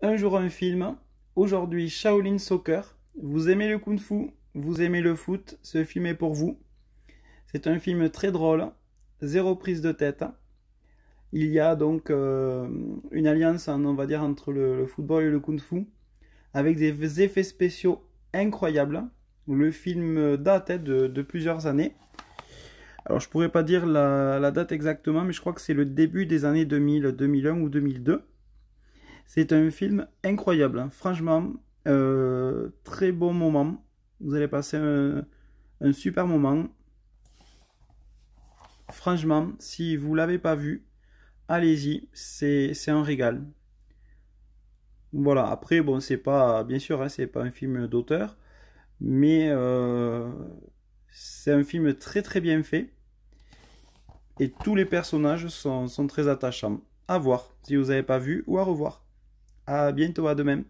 Un jour un film, aujourd'hui Shaolin Soccer. Vous aimez le kung fu, vous aimez le foot, ce film est pour vous. C'est un film très drôle, zéro prise de tête. Il y a donc euh, une alliance, hein, on va dire, entre le, football et le kung fu, avec des effets spéciaux incroyables. Le film date hein, de, plusieurs années. Alors je pourrais pas dire la, la date exactement, mais je crois que c'est le début des années 2000, 2001 ou 2002. C'est un film incroyable, hein. franchement, euh, très bon moment. Vous allez passer un, super moment. Franchement, si vous l'avez pas vu, allez-y, c'est un régal. Voilà, après, bon, c'est pas, bien sûr, ce hein, c'est pas un film d'auteur, mais euh, c'est un film très très bien fait. Et tous les personnages sont, très attachants. À voir, si vous n'avez pas vu, ou à revoir. À bientôt, à demain.